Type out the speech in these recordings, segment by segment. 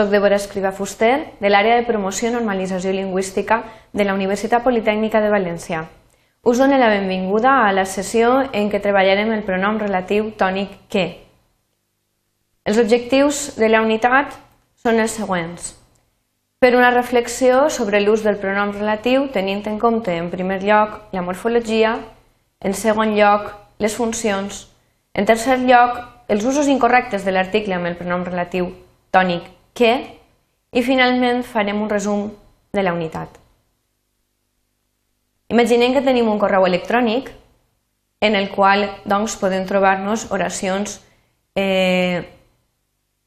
Soc Débora Escriba Fuster, de l'àrea de promoció i normalització lingüística de la Universitat Politècnica de València. Us dono la benvinguda a la sessió en què treballarem el pronom relatiu tònic que. Els objectius de la unitat són els següents. Fer una reflexió sobre l'ús del pronom relatiu tenint en compte, en primer lloc, la morfologia, en segon lloc, les funcions, en tercer lloc, els usos incorrectes de l'article amb el pronom relatiu tònic què i finalment farem un resum de la unitat. Imaginem que tenim un correu electrònic en el qual doncs, podem trobar-nos oracions eh,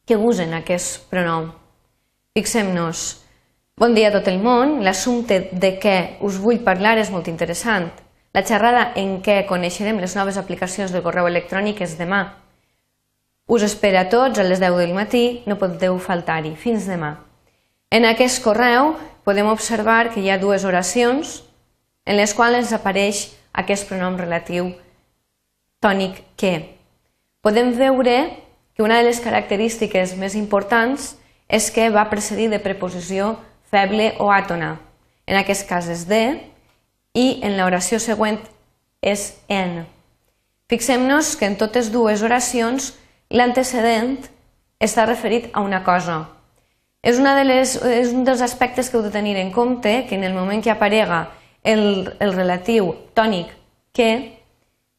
que usen aquest pronom. Fixem-nos. Bon dia a tot el món. L'assumpte de què us vull parlar és molt interessant. La xerrada en què coneixerem les noves aplicacions del correu electrònic és demà. Us espera a tots a les 10 del matí, no podeu faltar-hi. Fins demà. En aquest correu podem observar que hi ha dues oracions en les quals ens apareix aquest pronom relatiu tònic que. Podem veure que una de les característiques més importants és que va precedir de preposició feble o àtona. En aquest cas és de i en l'oració següent és en. Fixem-nos que en totes dues oracions l'antecedent està referit a una cosa. És, una de les, és un dels aspectes que heu de tenir en compte, que en el moment que aparega el, el relatiu tònic que,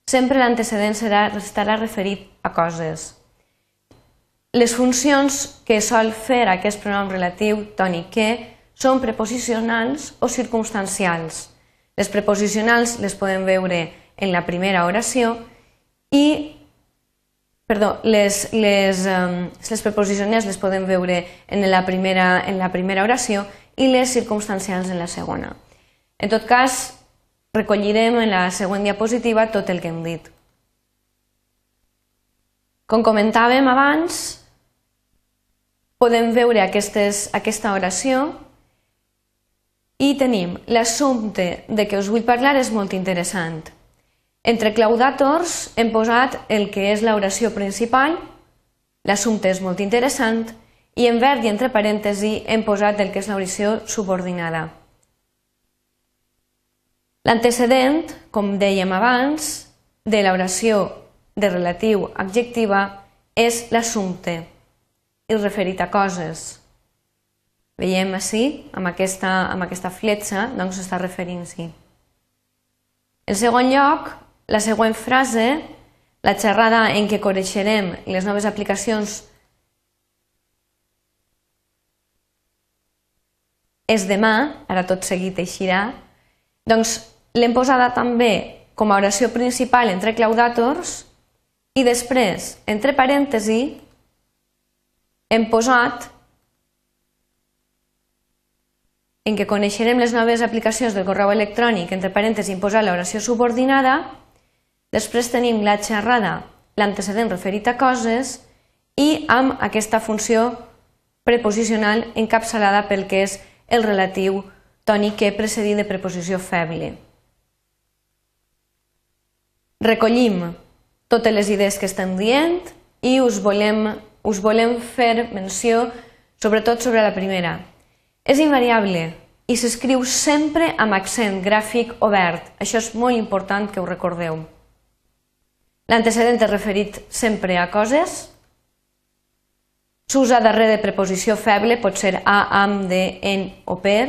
sempre l'antecedent estarà referit a coses. Les funcions que sol fer aquest pronom relatiu tònic que són preposicionals o circumstancials. Les preposicionals les podem veure en la primera oració i Perdó, les, les, les preposicionals les podem veure en la, primera, en la primera oració i les circumstancials en la segona. En tot cas, recollirem en la següent diapositiva tot el que hem dit. Com comentàvem abans, podem veure aquestes, aquesta oració i tenim l'assumpte de què us vull parlar és molt interessant. Entre claudators hem posat el que és l'oració principal, l'assumpte és molt interessant, i en verd i entre parèntesi hem posat el que és l'oració subordinada. L'antecedent, com dèiem abans, de l'oració de relatiu adjectiva és l'assumpte i referit a coses. Veiem així, amb aquesta, amb aquesta fletxa, doncs està referint-s'hi. En segon lloc, la següent frase, la xerrada en què coneixerem les noves aplicacions és demà, ara tot seguit eixirà, doncs l'hem posada també com a oració principal entre claudators i després, entre parèntesi, hem posat en què coneixerem les noves aplicacions del correu electrònic, entre parèntesi, hem posat l'oració subordinada Després tenim la xerrada, l'antecedent referit a coses i amb aquesta funció preposicional encapçalada pel que és el relatiu tònic que precedit de preposició feble. Recollim totes les idees que estem dient i us volem, us volem fer menció sobretot sobre la primera. És invariable i s'escriu sempre amb accent gràfic obert. Això és molt important que ho recordeu. L'antecedent és referit sempre a coses. S'usa darrere de preposició feble, pot ser a, amb, de, en o per.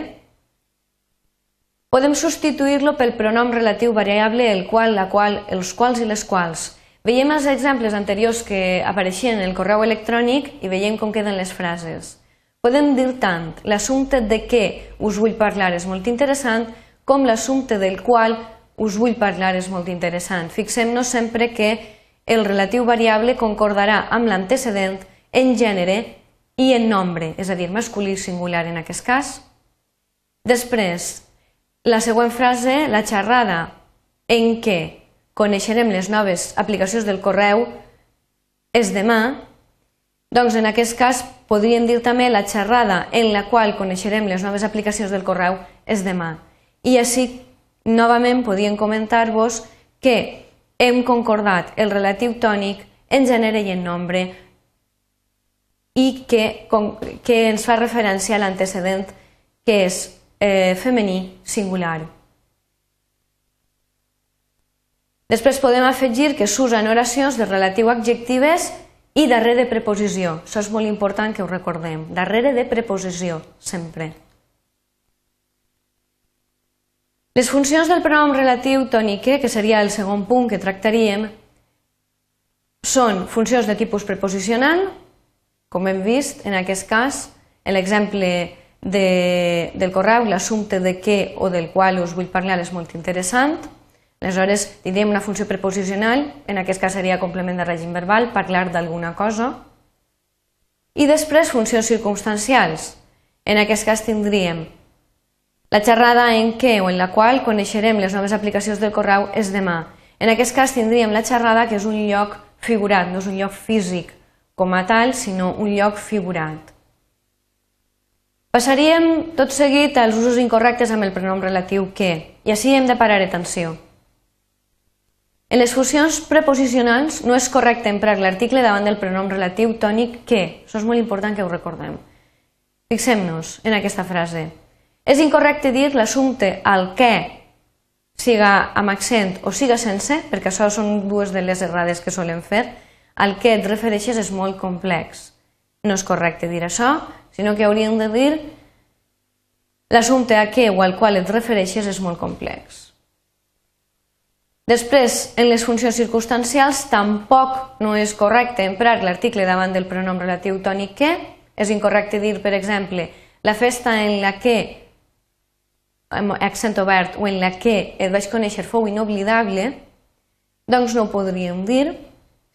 Podem substituir-lo pel pronom relatiu variable el qual, la qual, els quals i les quals. Veiem els exemples anteriors que apareixien en el correu electrònic i veiem com queden les frases. Podem dir tant l'assumpte de què us vull parlar és molt interessant com l'assumpte del qual us vull parlar és molt interessant. Fixem-nos sempre que el relatiu variable concordarà amb l'antecedent en gènere i en nombre, és a dir, masculí singular en aquest cas. Després, la següent frase, la xerrada en què coneixerem les noves aplicacions del correu és demà, doncs en aquest cas podríem dir també la xerrada en la qual coneixerem les noves aplicacions del correu és demà. I així novament podien comentar-vos que hem concordat el relatiu tònic en gènere i en nombre i que, com, que ens fa referència a l'antecedent que és eh, femení singular. Després podem afegir que s'usa en oracions de relatiu adjectives i darrere de preposició. Això és molt important que ho recordem. Darrere de preposició, sempre. Les funcions del pronom relatiu tònic, que seria el segon punt que tractaríem, són funcions de tipus preposicional, com hem vist en aquest cas, en l'exemple de, del correu, l'assumpte de què o del qual us vull parlar és molt interessant. Aleshores, tindríem una funció preposicional, en aquest cas seria complement de règim verbal, parlar d'alguna cosa. I després, funcions circumstancials. En aquest cas tindríem la xerrada en què o en la qual coneixerem les noves aplicacions del correu és demà. En aquest cas tindríem la xerrada que és un lloc figurat, no és un lloc físic com a tal, sinó un lloc figurat. Passaríem tot seguit als usos incorrectes amb el pronom relatiu que, i així hem de parar atenció. En les funcions preposicionals no és correcte emprar l'article davant del pronom relatiu tònic que, això és molt important que ho recordem. Fixem-nos en aquesta frase. És incorrecte dir l'assumpte al què, siga amb accent o siga sense, perquè això són dues de les errades que solen fer, al què et refereixes és molt complex. No és correcte dir això, sinó que hauríem de dir l'assumpte a què o al qual et refereixes és molt complex. Després, en les funcions circumstancials tampoc no és correcte emprar l'article davant del pronom relatiu tònic que. És incorrecte dir, per exemple, la festa en la que amb accent obert o en la que et vaig conèixer fou inoblidable, doncs no ho podríem dir,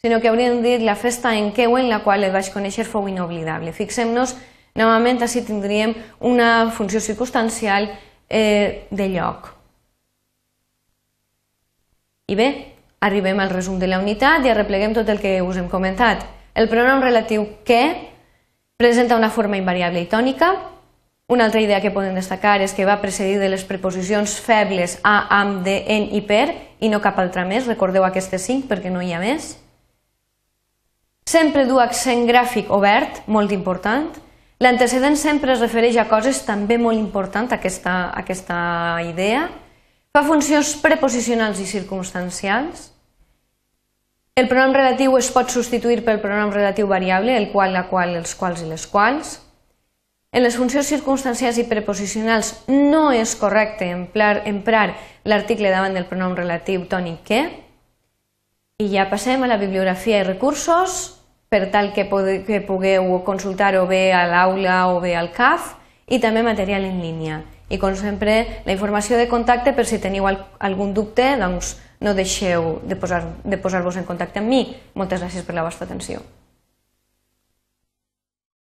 sinó que hauríem dit la festa en què o en la qual et vaig conèixer fou inoblidable. Fixem-nos, novament, així tindríem una funció circumstancial eh, de lloc. I bé, arribem al resum de la unitat i arrepleguem tot el que us hem comentat. El pronom relatiu que presenta una forma invariable i tònica, una altra idea que podem destacar és que va precedir de les preposicions febles a, am, de, en i per i no cap altra més. Recordeu aquestes cinc perquè no hi ha més. Sempre du accent gràfic obert, molt important. L'antecedent sempre es refereix a coses també molt important, aquesta, aquesta idea. Fa funcions preposicionals i circumstancials. El pronom relatiu es pot substituir pel pronom relatiu variable, el qual, la qual, els quals i les quals. En les funcions circumstancials i preposicionals no és correcte emprar l'article davant del pronom relatiu tònic que. I ja passem a la bibliografia i recursos, per tal que, pugueu consultar-ho bé a l'aula o bé al CAF, i també material en línia. I com sempre, la informació de contacte per si teniu algun dubte, doncs no deixeu de posar-vos de posar en contacte amb mi. Moltes gràcies per la vostra atenció.